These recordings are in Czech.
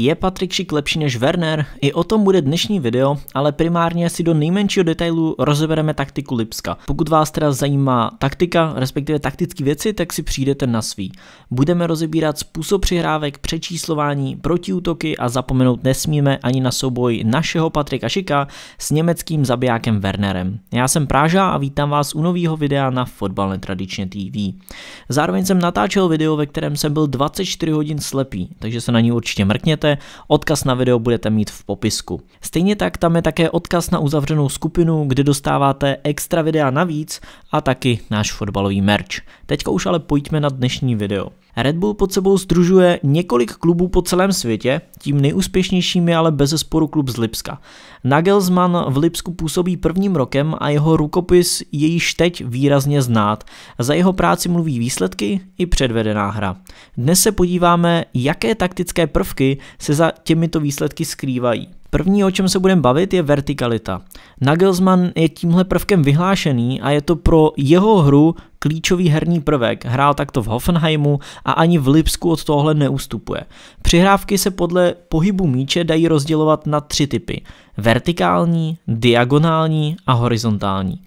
Je Patrik Šik lepší než Werner? I o tom bude dnešní video, ale primárně si do nejmenšího detailu rozebereme taktiku Lipska. Pokud vás teda zajímá taktika, respektive taktické věci, tak si přijdete na svý. Budeme rozebírat způsob přihrávek, přečíslování, protiútoky a zapomenout nesmíme ani na souboj našeho Patrika Šika s německým zabijákem Wernerem. Já jsem Práža a vítám vás u nového videa na Fotbal Netradičně TV. Zároveň jsem natáčel video, ve kterém jsem byl 24 hodin slepý, takže se na ní určitě mrkněte máte, odkaz na video budete mít v popisku. Stejně tak tam je také odkaz na uzavřenou skupinu, kde dostáváte extra videa navíc a taky náš fotbalový merch. Teď už ale pojďme na dnešní video. Red Bull pod sebou združuje několik klubů po celém světě, tím nejúspěšnějším je ale bez sporu klub z Lipska. Nagelsmann v Lipsku působí prvním rokem a jeho rukopis je již teď výrazně znát. Za jeho práci mluví výsledky i předvedená hra. Dnes se podíváme, jaké taktické prvky se za těmito výsledky skrývají. První, o čem se budeme bavit, je vertikalita. Nagelsmann je tímhle prvkem vyhlášený a je to pro jeho hru Klíčový herní prvek hrál takto v Hoffenheimu a ani v Lipsku od tohle neustupuje. Přihrávky se podle pohybu míče dají rozdělovat na tři typy. Vertikální, diagonální a horizontální.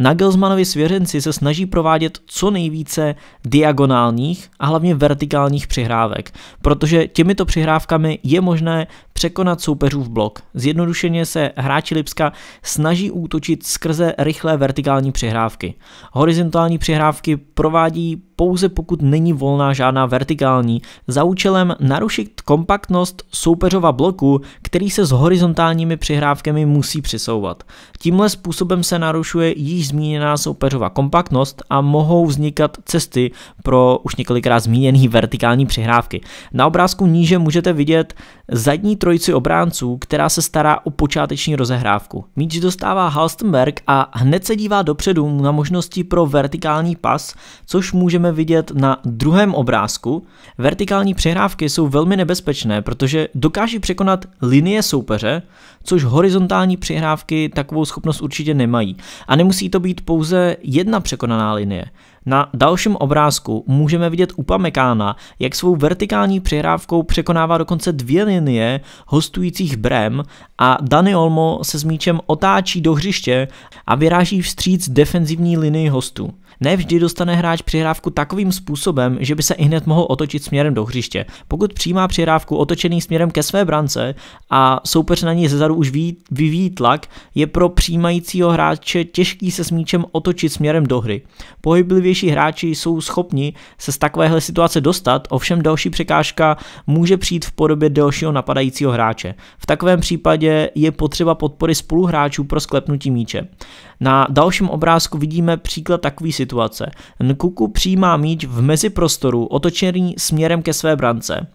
Nagelsmanovi svěřenci se snaží provádět co nejvíce diagonálních a hlavně vertikálních přihrávek, protože těmito přihrávkami je možné překonat soupeřův blok. Zjednodušeně se hráči Lipska snaží útočit skrze rychlé vertikální přihrávky. Horizontální přihrávky provádí pouze pokud není volná žádná vertikální, za účelem narušit kompaktnost soupeřova bloku, který se s horizontálními přihrávkami musí přisouvat. Tímhle způsobem se narušuje již zmíněná soupeřova kompaktnost a mohou vznikat cesty pro už několikrát zmíněný vertikální přihrávky. Na obrázku níže můžete vidět zadní trojici obránců, která se stará o počáteční rozehrávku. Míč dostává Halstenberg a hned se dívá dopředu na možnosti pro vertikální pas, což můžeme vidět na druhém obrázku. Vertikální přehrávky jsou velmi nebezpečné, protože dokáží překonat linie soupeře, což horizontální přehrávky takovou schopnost určitě nemají. A nemusí to být pouze jedna překonaná linie. Na dalším obrázku můžeme vidět Upamekána, jak svou vertikální přihrávkou překonává dokonce dvě linie hostujících brem a Dani Olmo se s míčem otáčí do hřiště a vyráží vstříc defenzivní linii hostů. Nevždy dostane hráč přihrávku takovým způsobem, že by se i hned mohl otočit směrem do hřiště. Pokud přijímá přihrávku otočený směrem ke své brance a soupeř na ní zezadu už vyvíjí tlak, je pro přijímajícího hráče těžký se s míčem otočit směrem do hry. Pohyblivější hráči jsou schopni se z takovéhle situace dostat, ovšem další překážka může přijít v podobě dalšího napadajícího hráče. V takovém případě je potřeba podpory spoluhráčů pro sklepnutí míče. Na dalším obrázku vidíme příklad takové situace situace. Nkuku přijímá míč v meziprostoru otočený směrem ke své brance.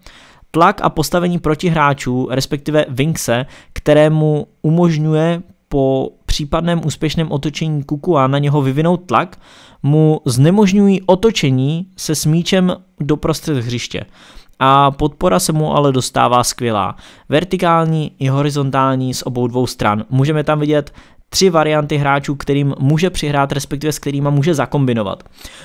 Tlak a postavení protihráčů, respektive Vinkse, kterému umožňuje po případném úspěšném otočení a na něho vyvinout tlak, mu znemožňují otočení se s míčem doprostřed hřiště. A podpora se mu ale dostává skvělá. Vertikální i horizontální z obou dvou stran. Můžeme tam vidět tři varianty hráčů, kterým může přihrát, respektive s kterými může zakombinovat.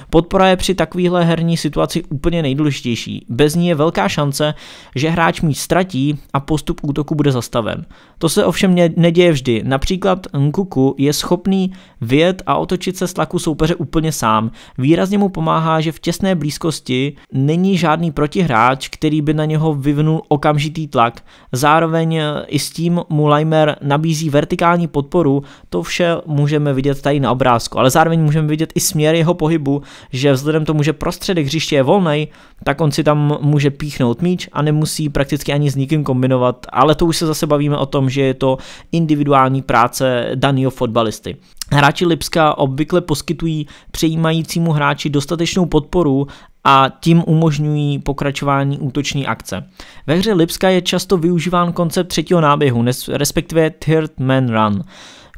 Podpora je při takovéhle herní situaci úplně nejdůležitější. Bez ní je velká šance, že hráč míč ztratí a postup útoku bude zastaven. To se ovšem neděje vždy. Například Nkuku je schopný vyjet a otočit se z tlaku soupeře úplně sám. Výrazně mu pomáhá, že v těsné blízkosti není žádný protihráč, který by na něho vyvinul okamžitý tlak. Zároveň i s tím mu Limer nabízí vertikální podporu to vše můžeme vidět tady na obrázku, ale zároveň můžeme vidět i směr jeho pohybu, že vzhledem tomu, že prostředek hřiště je volný, tak on si tam může píchnout míč a nemusí prakticky ani s nikým kombinovat, ale to už se zase bavíme o tom, že je to individuální práce daného fotbalisty. Hráči Lipska obvykle poskytují přejímajícímu hráči dostatečnou podporu a tím umožňují pokračování útoční akce. Ve hře Lipska je často využíván koncept třetího náběhu, respektive third man run.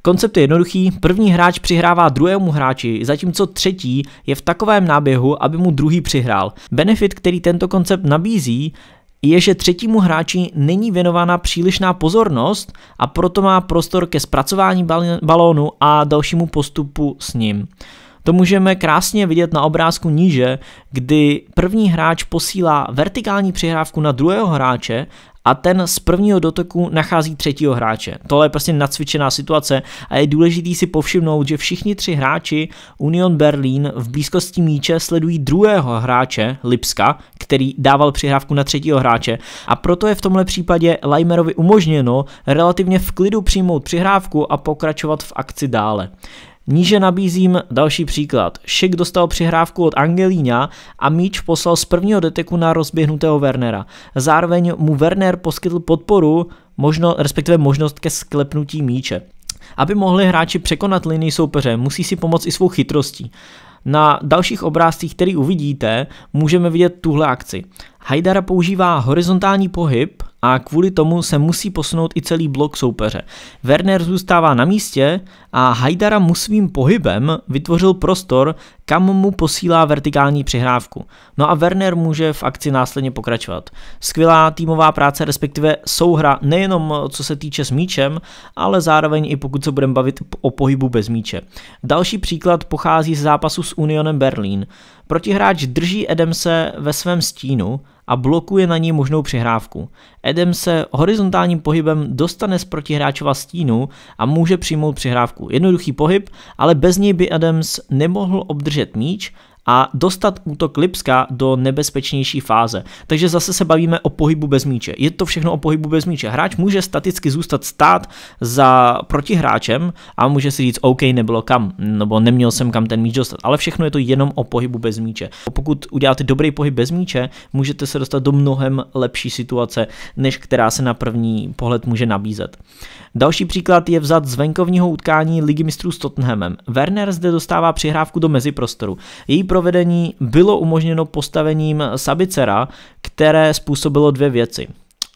Koncept je jednoduchý, první hráč přihrává druhému hráči, zatímco třetí je v takovém náběhu, aby mu druhý přihrál. Benefit, který tento koncept nabízí, je, že třetímu hráči není věnována přílišná pozornost a proto má prostor ke zpracování balónu a dalšímu postupu s ním. To můžeme krásně vidět na obrázku níže, kdy první hráč posílá vertikální přihrávku na druhého hráče a ten z prvního dotoku nachází třetího hráče. Tohle je prostě nacvičená situace a je důležité si povšimnout, že všichni tři hráči Union Berlin v blízkosti míče sledují druhého hráče Lipska, který dával přihrávku na třetího hráče a proto je v tomhle případě Leimerovi umožněno relativně v klidu přijmout přihrávku a pokračovat v akci dále. Níže nabízím další příklad. Šik dostal přihrávku od Angelína a míč poslal z prvního deteku na rozběhnutého Wernera. Zároveň mu Werner poskytl podporu, možno, respektive možnost ke sklepnutí míče. Aby mohli hráči překonat linii soupeře, musí si pomoct i svou chytrostí. Na dalších obrázcích, který uvidíte, můžeme vidět tuhle akci. Haidara používá horizontální pohyb a kvůli tomu se musí posunout i celý blok soupeře. Werner zůstává na místě a Hajdara mu svým pohybem vytvořil prostor, kam mu posílá vertikální přihrávku. No a Werner může v akci následně pokračovat. Skvělá týmová práce, respektive souhra nejenom co se týče s míčem, ale zároveň i pokud se budeme bavit o pohybu bez míče. Další příklad pochází z zápasu s Unionem Berlín. Protihráč drží Edemse ve svém stínu a blokuje na ní možnou přihrávku. Adam se horizontálním pohybem dostane z protihráčova stínu a může přijmout přihrávku. Jednoduchý pohyb, ale bez něj by Adams nemohl obdržet míč a dostat útok Lipska do nebezpečnější fáze. Takže zase se bavíme o pohybu bez míče. Je to všechno o pohybu bez míče. Hráč může staticky zůstat stát za protihráčem a může si říct, OK, nebylo kam, nebo neměl jsem kam ten míč dostat. Ale všechno je to jenom o pohybu bez míče. Pokud uděláte dobrý pohyb bez míče, můžete se dostat do mnohem lepší situace, než která se na první pohled může nabízet. Další příklad je vzat z venkovního utkání Ligy mistrů s Tottenhamem. Werner zde dostává přihrávku do meziprostoru. Její provedení bylo umožněno postavením sabicera, které způsobilo dvě věci.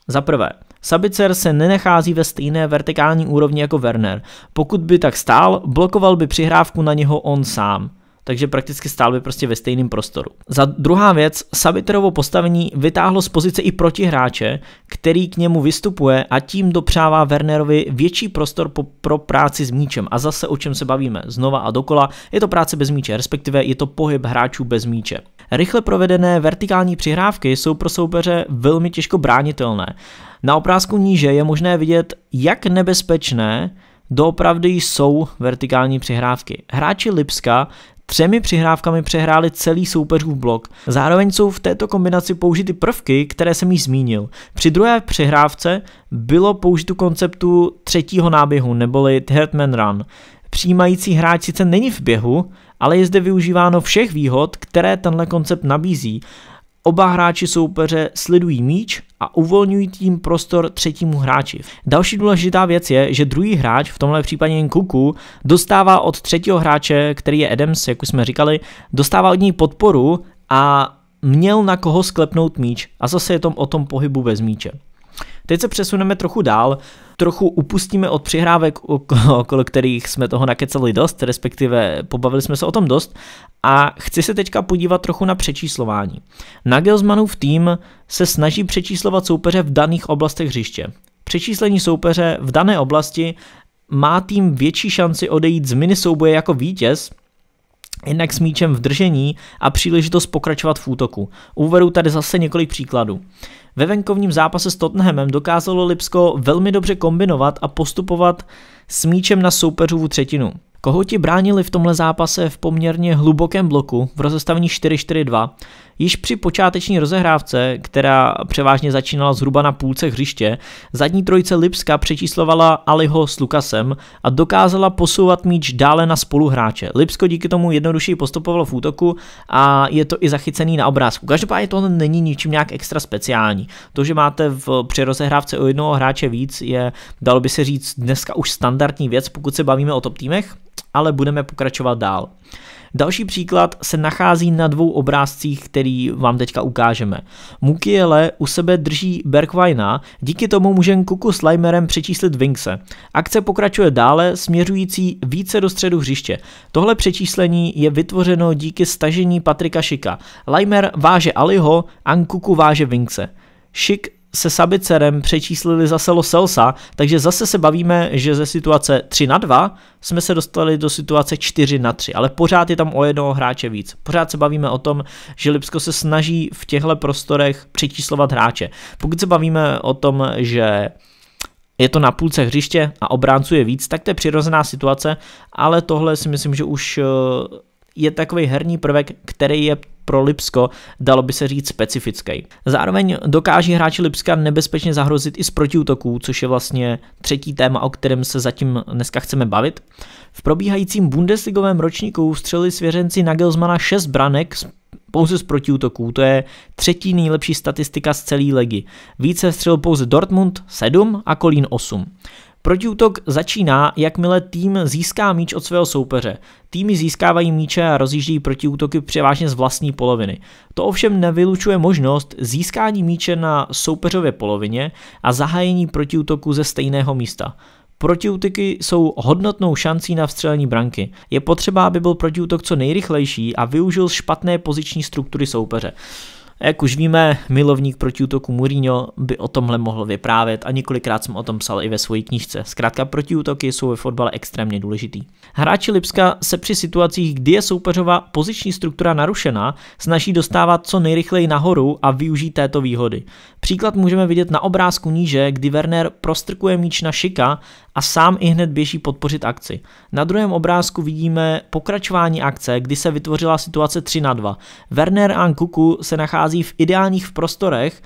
Za prvé, Sabicer se nenachází ve stejné vertikální úrovni jako Werner. Pokud by tak stál, blokoval by přihrávku na něho on sám takže prakticky stál by prostě ve stejném prostoru. Za druhá věc, Sabiterovo postavení vytáhlo z pozice i protihráče, který k němu vystupuje a tím dopřává Wernerovi větší prostor po, pro práci s míčem. A zase o čem se bavíme, znova a dokola, je to práce bez míče, respektive je to pohyb hráčů bez míče. Rychle provedené vertikální přihrávky jsou pro soupeře velmi těžko bránitelné. Na obrázku níže je možné vidět, jak nebezpečné doopravdy jsou vertikální přihrávky. Hráči Lipska Třemi přihrávkami přehráli celý soupeřův blok. Zároveň jsou v této kombinaci použity prvky, které jsem již zmínil. Při druhé přihrávce bylo použito konceptu třetího náběhu, neboli Hertman run. Přijímající hráč sice není v běhu, ale je zde využíváno všech výhod, které tenhle koncept nabízí Oba hráči soupeře sledují míč a uvolňují tím prostor třetímu hráči. Další důležitá věc je, že druhý hráč, v tomhle případě jen Kuku, dostává od třetího hráče, který je Adams, jak už jsme říkali, dostává od něj podporu a měl na koho sklepnout míč a zase je to o tom pohybu bez míče. Teď se přesuneme trochu dál, trochu upustíme od přihrávek, okolo kterých jsme toho nakecali dost, respektive pobavili jsme se o tom dost a chci se teďka podívat trochu na přečíslování. Nagelsmanův tým se snaží přečíslovat soupeře v daných oblastech hřiště. Přečíslení soupeře v dané oblasti má tým větší šanci odejít z souboje jako vítěz, jednak s míčem v držení a příležitost pokračovat v útoku. Uvedu tady zase několik příkladů. Ve venkovním zápase s Tottenhamem dokázalo Lipsko velmi dobře kombinovat a postupovat s míčem na soupeřovu třetinu. Kohouti bránili v tomhle zápase v poměrně hlubokém bloku v rozestavení 4-4-2. Již při počáteční rozehrávce, která převážně začínala zhruba na půlce hřiště, zadní trojice Lipska přečíslovala Aliho s Lukasem a dokázala posouvat míč dále na spoluhráče. Lipsko díky tomu jednodušeji postupovalo v útoku a je to i zachycený na obrázku. Každopádně to není ničím nějak extra speciální. To, že máte v, při rozehrávce o jednoho hráče víc, je, dalo by se říct, dneska už standard standardní věc, pokud se bavíme o top týmech, ale budeme pokračovat dál. Další příklad se nachází na dvou obrázcích, který vám teďka ukážeme. Mukiele u sebe drží Bergwina, díky tomu můžeme Kuku s Limerem přečíslit Vinkse. Akce pokračuje dále, směřující více do středu hřiště. Tohle přečíslení je vytvořeno díky stažení Patrika Šika. Limer váže Aliho, Ankuku váže Vinkse. Šik se Sabicerem přečíslili zase Loselsa, takže zase se bavíme, že ze situace 3 na 2 jsme se dostali do situace 4 na 3, ale pořád je tam o jednoho hráče víc. Pořád se bavíme o tom, že Lipsko se snaží v těchto prostorech přečíslovat hráče. Pokud se bavíme o tom, že je to na půlce hřiště a obránců je víc, tak to je přirozená situace, ale tohle si myslím, že už eh, je takový herní prvek, který je pro Lipsko, dalo by se říct specifický. Zároveň dokáží hráči Lipska nebezpečně zahrozit i z protiútoků, což je vlastně třetí téma, o kterém se zatím dneska chceme bavit. V probíhajícím Bundesligovém ročníku střelili svěřenci Nagelsmana 6 branek pouze z protiútoků, to je třetí nejlepší statistika z celé ligy. Více střelil pouze Dortmund 7 a Kolín 8. Protiútok začíná, jakmile tým získá míč od svého soupeře. Týmy získávají míče a rozjíždějí protiútoky převážně z vlastní poloviny. To ovšem nevylučuje možnost získání míče na soupeřově polovině a zahájení protiútoku ze stejného místa. Protiútoky jsou hodnotnou šancí na vstřelení branky. Je potřeba, aby byl protiútok co nejrychlejší a využil špatné poziční struktury soupeře. A jak už víme, milovník protiútoku Mourinho by o tomhle mohl vyprávět a několikrát jsem o tom psal i ve své knížce. Zkrátka protiútoky jsou ve fotbale extrémně důležitý. Hráči Lipska se při situacích, kdy je soupeřová poziční struktura narušená, snaží dostávat co nejrychleji nahoru a využít této výhody. Příklad můžeme vidět na obrázku níže, kdy Werner prostrkuje míč na Šika a sám i hned běží podpořit akci. Na druhém obrázku vidíme pokračování akce, kdy se vytvořila situace 3 na 2. Werner a Kuku se nachází nachází v ideálních prostorech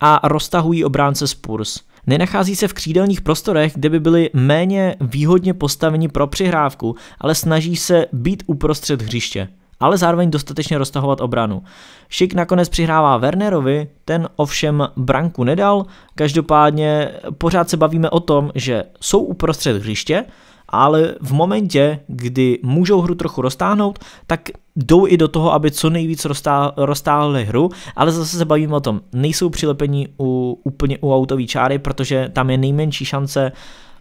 a roztahují obránce Spurs. Nenachází se v křídelních prostorech, kde by byli méně výhodně postaveni pro přihrávku, ale snaží se být uprostřed hřiště ale zároveň dostatečně roztahovat obranu. Šik nakonec přihrává Wernerovi, ten ovšem branku nedal, každopádně pořád se bavíme o tom, že jsou uprostřed hřiště, ale v momentě, kdy můžou hru trochu roztáhnout, tak jdou i do toho, aby co nejvíc roztá, roztáhli hru, ale zase se bavím o tom, nejsou přilepení u, úplně u autový čáry, protože tam je nejmenší šance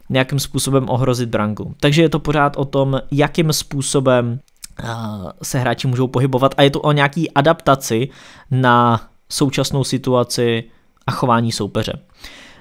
nějakým způsobem ohrozit branku. Takže je to pořád o tom, jakým způsobem eh, se hráči můžou pohybovat a je to o nějaký adaptaci na současnou situaci a chování soupeře.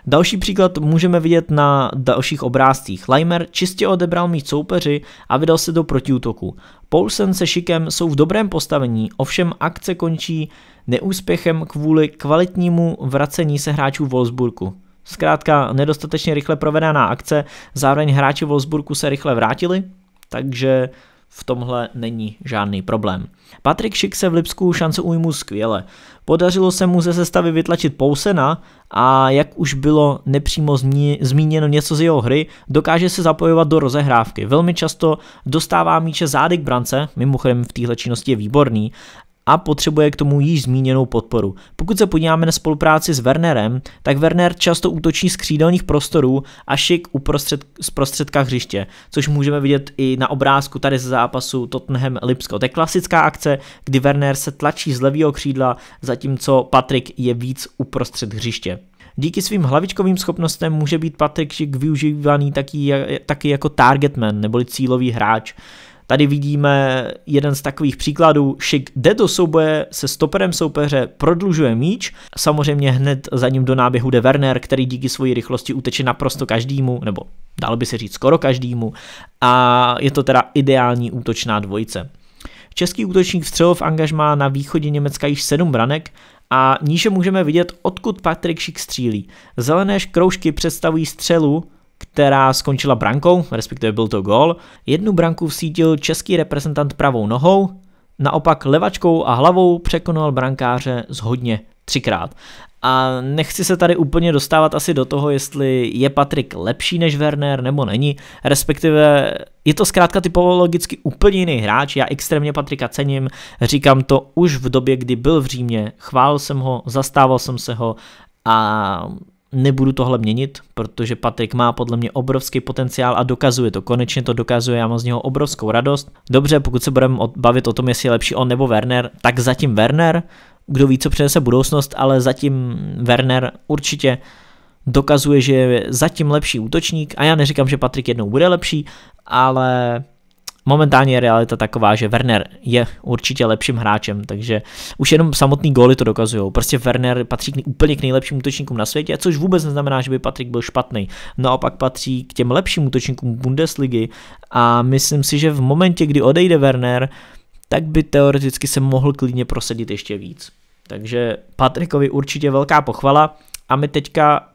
Další příklad můžeme vidět na dalších obrázcích. Leimer čistě odebral mít soupeři a vydal se do protiútoku. Poulsen se Šikem jsou v dobrém postavení, ovšem akce končí neúspěchem kvůli kvalitnímu vracení se hráčů Wolfsburgu. Zkrátka nedostatečně rychle provedená akce, zároveň hráči Wolfsburgu se rychle vrátili, takže v tomhle není žádný problém. Patrick Schick se v Lipsku šance ujmu skvěle. Podařilo se mu ze sestavy vytlačit Pousena a jak už bylo nepřímo zmíněno něco z jeho hry, dokáže se zapojovat do rozehrávky. Velmi často dostává míče zády k brance, mimochodem v téhle činnosti je výborný, a potřebuje k tomu již zmíněnou podporu. Pokud se podíváme na spolupráci s Wernerem, tak Werner často útočí z křídelních prostorů a šik uprostřed, z prostředka hřiště, což můžeme vidět i na obrázku tady ze zápasu Tottenham Lipsko. To je klasická akce, kdy Werner se tlačí z levého křídla, zatímco Patrik je víc uprostřed hřiště. Díky svým hlavičkovým schopnostem může být Patrik Šik využívaný taky, taky jako targetman neboli cílový hráč. Tady vidíme jeden z takových příkladů. Šik jde do souboje se stoperem soupeře, prodlužuje míč. Samozřejmě hned za ním do náběhu jde Werner, který díky své rychlosti uteče naprosto každému, nebo dalo by se říct skoro každému. A je to teda ideální útočná dvojice. Český útočník vstřelil v angažmá na východě Německa již sedm branek a níže můžeme vidět, odkud Patrik Šik střílí. Zelené kroužky představují střelu, která skončila brankou, respektive byl to gol. Jednu branku vsítil český reprezentant pravou nohou, naopak levačkou a hlavou překonal brankáře zhodně třikrát. A nechci se tady úplně dostávat asi do toho, jestli je Patrik lepší než Werner nebo není, respektive je to zkrátka typologicky úplně jiný hráč, já extrémně Patrika cením, říkám to už v době, kdy byl v Římě, chválil jsem ho, zastával jsem se ho a nebudu tohle měnit, protože Patrik má podle mě obrovský potenciál a dokazuje to. Konečně to dokazuje, já mám z něho obrovskou radost. Dobře, pokud se budeme bavit o tom, jestli je lepší on nebo Werner, tak zatím Werner. Kdo ví, co přinese budoucnost, ale zatím Werner určitě dokazuje, že je zatím lepší útočník a já neříkám, že Patrik jednou bude lepší, ale momentálně je realita taková, že Werner je určitě lepším hráčem, takže už jenom samotný góly to dokazují. Prostě Werner patří k, úplně k nejlepším útočníkům na světě, což vůbec neznamená, že by Patrik byl špatný. Naopak patří k těm lepším útočníkům Bundesligy a myslím si, že v momentě, kdy odejde Werner, tak by teoreticky se mohl klidně prosadit ještě víc. Takže Patrikovi určitě velká pochvala a my teďka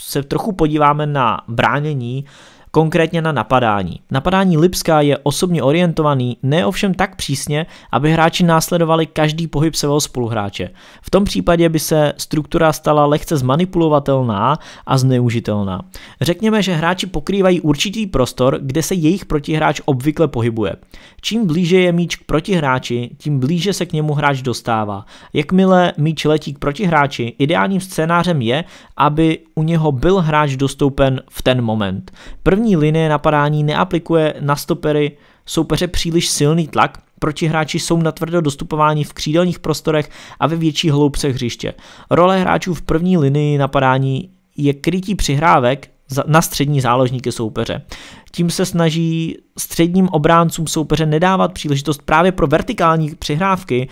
se trochu podíváme na bránění konkrétně na napadání. Napadání Lipská je osobně orientovaný, ne ovšem tak přísně, aby hráči následovali každý pohyb svého spoluhráče. V tom případě by se struktura stala lehce zmanipulovatelná a zneužitelná. Řekněme, že hráči pokrývají určitý prostor, kde se jejich protihráč obvykle pohybuje. Čím blíže je míč k protihráči, tím blíže se k němu hráč dostává. Jakmile míč letí k protihráči, ideálním scénářem je, aby u něho byl hráč dostoupen v ten moment. První linie napadání neaplikuje na stopery soupeře příliš silný tlak, protihráči jsou natvrdo dostupování v křídelních prostorech a ve větší hloubce hřiště. Role hráčů v první linii napadání je krytí přihrávek na střední záložníky soupeře. Tím se snaží středním obráncům soupeře nedávat příležitost právě pro vertikální přihrávky,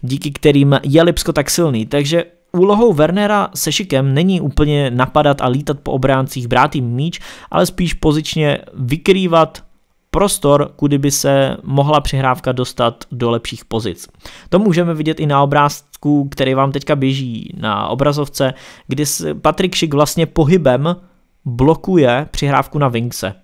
díky kterým je Lipsko tak silný. Takže Úlohou Wernera se šikem není úplně napadat a lítat po obráncích, brát jim míč, ale spíš pozičně vykrývat prostor, kudy by se mohla přihrávka dostat do lepších pozic. To můžeme vidět i na obrázku, který vám teďka běží na obrazovce, kdy Patrik Šik vlastně pohybem blokuje přihrávku na Wingse.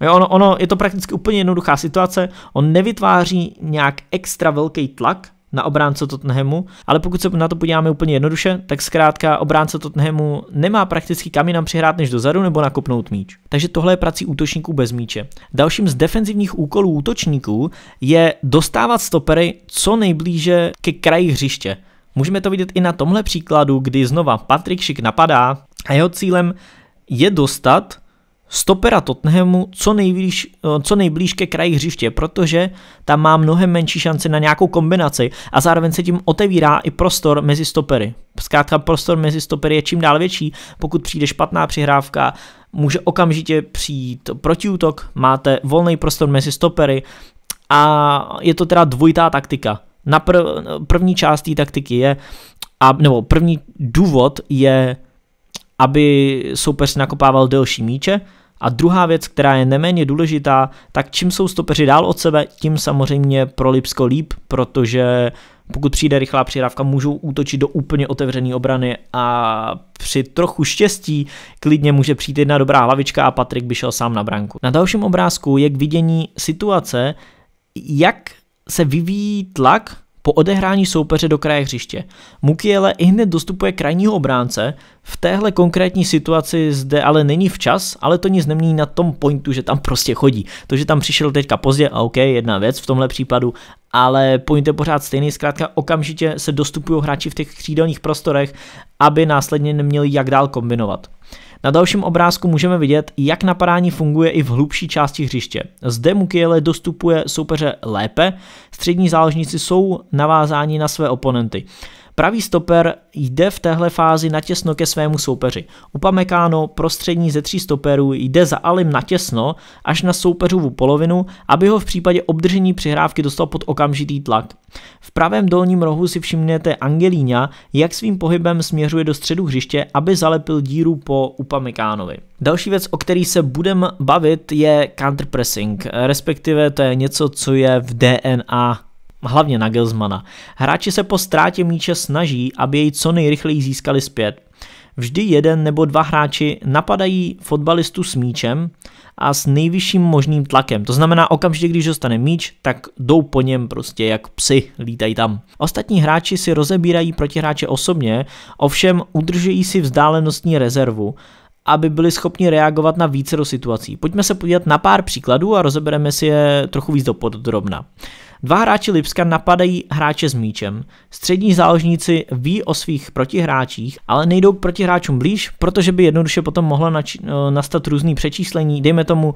Jo, ono, ono je to prakticky úplně jednoduchá situace, on nevytváří nějak extra velký tlak, na obránce Tottenhamu, ale pokud se na to podíváme úplně jednoduše, tak zkrátka obránce Tottenhamu nemá prakticky kam jinam přihrát než dozadu nebo nakopnout míč. Takže tohle je prací útočníků bez míče. Dalším z defenzivních úkolů útočníků je dostávat stopery co nejblíže ke kraji hřiště. Můžeme to vidět i na tomhle příkladu, kdy znova Patrick Šik napadá a jeho cílem je dostat stopera Tottenhamu co nejblíž, eh, co nejblíž ke kraji hřiště, protože tam má mnohem menší šance na nějakou kombinaci a zároveň se tím otevírá i prostor mezi stopery. Zkrátka prostor mezi stopery je čím dál větší, pokud přijde špatná přihrávka, může okamžitě přijít protiútok, máte volný prostor mezi stopery a je to teda dvojitá taktika. Na prv, první část té taktiky je, a, nebo první důvod je, aby soupeř nakopával delší míče, a druhá věc, která je neméně důležitá, tak čím jsou stopeři dál od sebe, tím samozřejmě pro Lipsko líp, protože pokud přijde rychlá přihrávka, můžou útočit do úplně otevřené obrany a při trochu štěstí klidně může přijít jedna dobrá hlavička a Patrik by šel sám na branku. Na dalším obrázku je k vidění situace, jak se vyvíjí tlak po odehrání soupeře do kraje hřiště Mukiele i hned dostupuje krajního obránce, v téhle konkrétní situaci zde ale není včas, ale to nic nemění na tom pointu, že tam prostě chodí. To, že tam přišel teďka pozdě, a OK, jedna věc v tomhle případu, ale point je pořád stejný, zkrátka okamžitě se dostupují hráči v těch křídelních prostorech, aby následně neměli jak dál kombinovat. Na dalším obrázku můžeme vidět, jak napadání funguje i v hlubší části hřiště. Zde Mukiele dostupuje soupeře lépe, střední záložníci jsou navázáni na své oponenty. Pravý stoper jde v téhle fázi natěsno ke svému soupeři. Upamekáno prostřední ze tří stoperů jde za Alim natěsno až na soupeřovu polovinu, aby ho v případě obdržení přihrávky dostal pod okamžitý tlak. V pravém dolním rohu si všimnete Angelína, jak svým pohybem směřuje do středu hřiště, aby zalepil díru po Upamekánovi. Další věc, o který se budeme bavit, je counterpressing, respektive to je něco, co je v DNA hlavně na Gelsmana. Hráči se po ztrátě míče snaží, aby jej co nejrychleji získali zpět. Vždy jeden nebo dva hráči napadají fotbalistu s míčem a s nejvyšším možným tlakem. To znamená, okamžitě, když dostane míč, tak jdou po něm prostě jak psy, lítají tam. Ostatní hráči si rozebírají protihráče osobně, ovšem udržují si vzdálenostní rezervu aby byli schopni reagovat na více do situací. Pojďme se podívat na pár příkladů a rozebereme si je trochu víc do podrobna. Dva hráči Lipska napadají hráče s míčem. Střední záložníci ví o svých protihráčích, ale nejdou k protihráčům blíž, protože by jednoduše potom mohlo nač- eh, nastat různý přečíslení, dejme tomu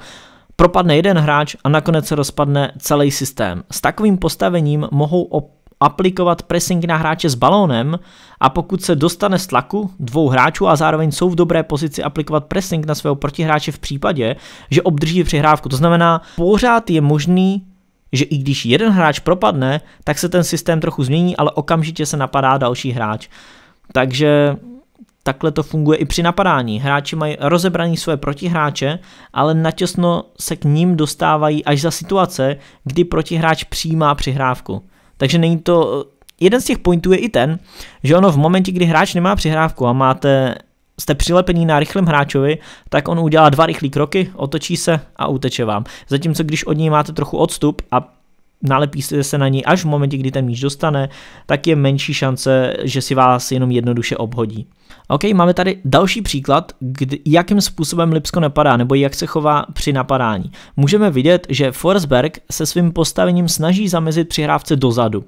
propadne jeden hráč a nakonec se rozpadne celý systém. S takovým postavením mohou op- aplikovat pressing na hráče s balónem a pokud se dostane z tlaku dvou hráčů a zároveň jsou v dobré pozici aplikovat pressing na svého protihráče v případě, že obdrží přihrávku. To znamená, pořád je možný že i když jeden hráč propadne, tak se ten systém trochu změní, ale okamžitě se napadá další hráč. Takže takhle to funguje i při napadání. Hráči mají rozebraný své protihráče, ale natěsno se k ním dostávají až za situace, kdy protihráč přijímá přihrávku. Takže není to... Jeden z těch pointů je i ten, že ono v momentě, kdy hráč nemá přihrávku a máte jste přilepení na rychlém hráčovi, tak on udělá dva rychlé kroky, otočí se a uteče vám. Zatímco když od něj máte trochu odstup a nalepí se na něj až v momentě, kdy ten míč dostane, tak je menší šance, že si vás jenom jednoduše obhodí. OK, máme tady další příklad, kdy, jakým způsobem Lipsko napadá, nebo jak se chová při napadání. Můžeme vidět, že Forsberg se svým postavením snaží zamezit přihrávce dozadu.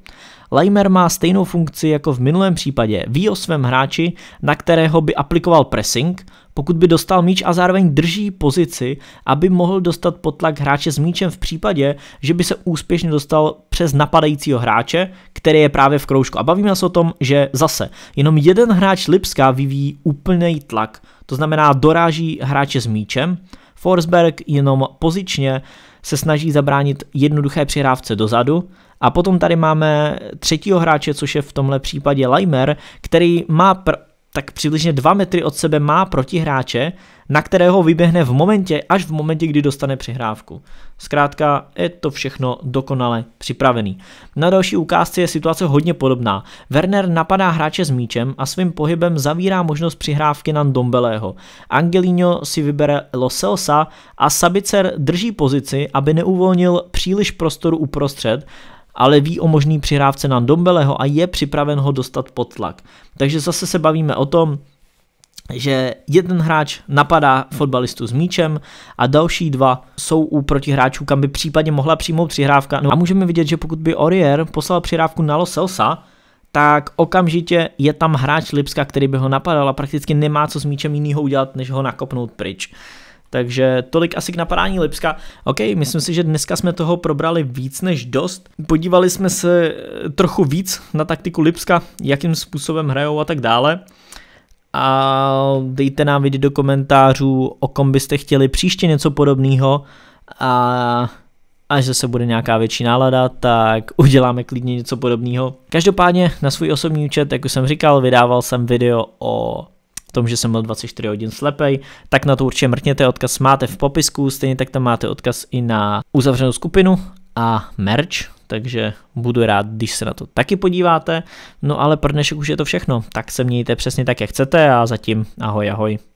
Limer má stejnou funkci jako v minulém případě. Ví o svém hráči, na kterého by aplikoval pressing, pokud by dostal míč a zároveň drží pozici, aby mohl dostat potlak hráče s míčem v případě, že by se úspěšně dostal přes napadajícího hráče, který je právě v kroužku. A bavíme se o tom, že zase jenom jeden hráč Lipska vyvíjí úplný tlak, to znamená doráží hráče s míčem, Forsberg jenom pozičně se snaží zabránit jednoduché přihrávce dozadu, a potom tady máme třetího hráče, což je v tomhle případě Limer, který má pr- tak přibližně 2 metry od sebe má protihráče, na kterého vyběhne v momentě, až v momentě, kdy dostane přihrávku. Zkrátka je to všechno dokonale připravený. Na další ukázce je situace hodně podobná. Werner napadá hráče s míčem a svým pohybem zavírá možnost přihrávky na Dombelého. Angelino si vybere Loselsa a Sabicer drží pozici, aby neuvolnil příliš prostoru uprostřed ale ví o možný přihrávce na Dombeleho a je připraven ho dostat pod tlak. Takže zase se bavíme o tom, že jeden hráč napadá fotbalistu s míčem a další dva jsou u protihráčů, kam by případně mohla přijmout přihrávka. No a můžeme vidět, že pokud by Orier poslal přihrávku na Los Elsa, tak okamžitě je tam hráč Lipska, který by ho napadal a prakticky nemá co s míčem jiného udělat, než ho nakopnout pryč. Takže tolik asi k napadání Lipska. OK, myslím si, že dneska jsme toho probrali víc než dost. Podívali jsme se eh, trochu víc na taktiku Lipska, jakým způsobem hrajou a tak dále. A dejte nám vidět do komentářů, o kom byste chtěli příště něco podobného. A až zase bude nějaká větší nálada, tak uděláme klidně něco podobného. Každopádně na svůj osobní účet, jak už jsem říkal, vydával jsem video o tom, že jsem byl 24 hodin slepej, tak na to určitě mrkněte, odkaz máte v popisku, stejně tak tam máte odkaz i na uzavřenou skupinu a merch, takže budu rád, když se na to taky podíváte. No ale pro dnešek už je to všechno, tak se mějte přesně tak, jak chcete a zatím ahoj ahoj.